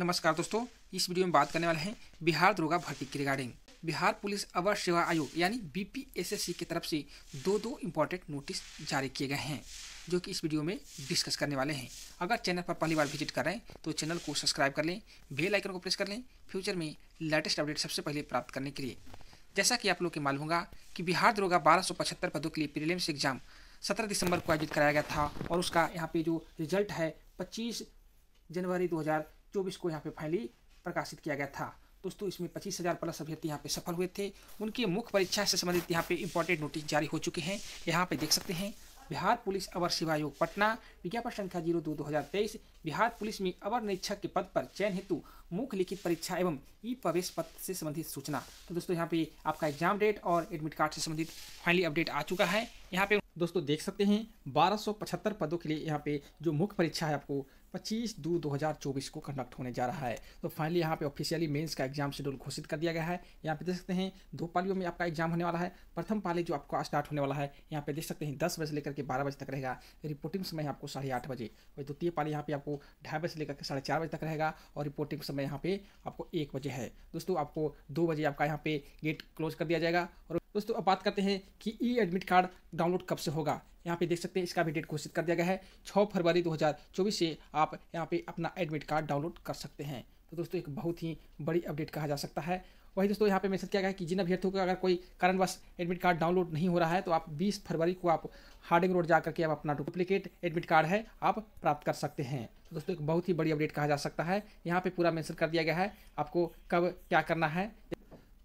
नमस्कार दोस्तों इस वीडियो में बात करने वाले हैं बिहार दरोगा भर्ती के रिगार्डिंग बिहार पुलिस अवर सेवा आयोग यानी बीपीएसएससी की तरफ से दो दो इम्पोर्टेंट नोटिस जारी किए गए हैं जो कि इस वीडियो में डिस्कस करने वाले हैं अगर चैनल पर पहली बार विजिट कर रहे हैं तो चैनल को सब्सक्राइब कर लें बेल आइकन को प्रेस कर लें फ्यूचर में लेटेस्ट अपडेट सबसे पहले प्राप्त करने के लिए जैसा कि आप लोग के मालूम होगा कि बिहार दरोगा बारह पदों के लिए प्रीलिम्स एग्जाम सत्रह दिसंबर को आयोजित कराया गया था और उसका यहाँ पे जो रिजल्ट है पच्चीस जनवरी दो चौबीस को यहाँ पे फाइनली प्रकाशित किया गया था दोस्तों इसमें पच्चीस हज़ार प्लस अभ्यर्थी यहाँ पे सफल हुए थे उनके मुख्य परीक्षा से संबंधित यहाँ पे इंपॉर्टेंट नोटिस जारी हो चुके हैं यहाँ पे देख सकते हैं बिहार पुलिस अवर सेवा आयोग पटना विज्ञापन संख्या जीरो दो दो हज़ार तेईस बिहार पुलिस में अवर निरीक्षक के पद पर चयन हेतु मुख्य लिखित परीक्षा एवं ई प्रवेश पत्र से संबंधित सूचना तो दोस्तों यहाँ पे आपका एग्जाम डेट और एडमिट कार्ड से संबंधित फाइनली अपडेट आ चुका है यहाँ पे दोस्तों देख सकते हैं बारह पदों के लिए यहाँ पे जो मुख्य परीक्षा है आपको पच्चीस दो हज़ार चौबीस को कंडक्ट होने जा रहा है तो फाइनली यहाँ पे ऑफिशियली मेंस का एग्जाम शेड्यूल घोषित कर दिया गया है यहाँ पे देख सकते हैं दो पालियों में आपका एग्जाम होने वाला है प्रथम पाली जो आपका स्टार्ट होने वाला है यहाँ पे देख सकते हैं दस बजे लेकर के बारह बजे तक रहेगा रिपोर्टिंग समय आपको साढ़े आठ बजे और द्वितीय पाली यहाँ पे आपको ढाई बजे से लेकर के साढ़े चार बजे तक रहेगा और रिपोर्टिंग समय यहाँ पे आपको एक बजे है दोस्तों आपको दो बजे आपका यहाँ पे गेट क्लोज कर दिया जाएगा और दोस्तों अब बात करते हैं कि ई एडमिट कार्ड डाउनलोड कब से होगा यहाँ पे देख सकते हैं इसका भी डेट घोषित कर दिया गया है छः फरवरी 2024 से आप यहाँ पे अपना एडमिट कार्ड डाउनलोड कर सकते हैं तो दोस्तों एक बहुत ही बड़ी अपडेट कहा जा सकता है वही दोस्तों यहाँ पे मैसेज किया गया है कि जिन अभ्यर्थियों का अगर कोई कारणवश एडमिट कार्ड डाउनलोड नहीं हो रहा है तो आप 20 फरवरी को आप हार्डिंग रोड जा करके आप अपना डुप्लीकेट एडमिट कार्ड है आप प्राप्त कर सकते हैं तो दोस्तों एक बहुत ही बड़ी अपडेट कहा जा सकता है यहाँ पे पूरा मैंसन कर दिया गया है आपको कब क्या करना है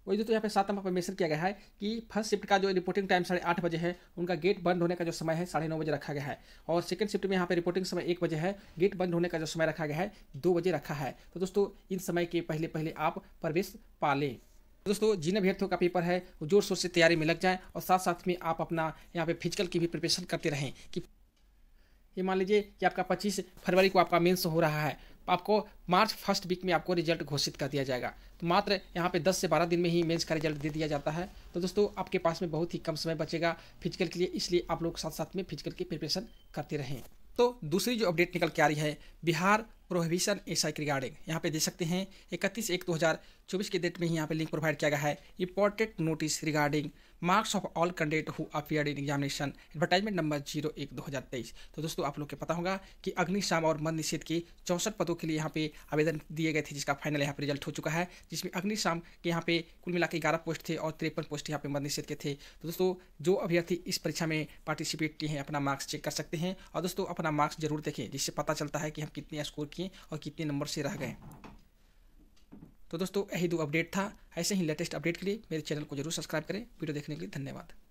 वही दोस्तों यहाँ पे नंबर पर मेंशन किया गया है कि फर्स्ट शिफ्ट का जो रिपोर्टिंग टाइम साढ़े आठ बजे है उनका गेट बंद होने का जो समय है साढ़े नौ बजे रखा गया है और सेकंड शिफ्ट में यहाँ पे रिपोर्टिंग समय एक बजे है गेट बंद होने का जो समय रखा गया है दो बजे रखा है तो दोस्तों इन समय के पहले पहले आप प्रवेश पा लें तो दोस्तों जिन अभ्यर्थियों का पेपर है वो जोर शोर से तैयारी में लग जाए और साथ साथ में आप अपना यहाँ पे फिजिकल की भी प्रिपरेशन करते रहें कि ये मान लीजिए कि आपका 25 फरवरी को आपका मेंस हो रहा है आपको मार्च फर्स्ट वीक में आपको रिजल्ट घोषित कर दिया जाएगा तो मात्र यहाँ पे 10 से 12 दिन में ही मेंस का रिजल्ट दे दिया जाता है तो दोस्तों आपके पास में बहुत ही कम समय बचेगा फिजिकल के लिए इसलिए आप लोग साथ साथ में फिजिकल की प्रिपरेशन करते रहें तो दूसरी जो अपडेट निकल के आ रही है Bihar prohibition S I regarding यहाँ पे देख सकते हैं इकतीस एक 2024 के डेट में ही यहाँ पे लिंक प्रोवाइड किया गया है important notice regarding marks of all candidate who appear in examination advertisement number zero एक दो हज़ार तेईस तो दोस्तों आप लोग के पता होगा कि अग्निशाम और मन निषेध के चौंसठ पदों के लिए यहाँ पे आवेदन दिए गए थे जिसका फाइनल यहाँ पे रिजल्ट हो चुका है जिसमें अग्निशाम के यहाँ पे कुल मिला के ग्यारह पोस्ट थे और तिरपन पोस्ट यहाँ पे मन निषेध के थे तो दोस्तों जो अभ्यर्थी इस परीक्षा में पार्टिसिपेट किए हैं अपना मार्क्स चेक कर सकते हैं और दोस्तों अपना मार्क्स जरूर देखें जिससे पता चलता है कि हम कितने स्कोर किए और कितने नंबर से रह गए तो दोस्तों यही दो अपडेट था ऐसे ही लेटेस्ट अपडेट के लिए मेरे चैनल को जरूर सब्सक्राइब करें वीडियो देखने के लिए धन्यवाद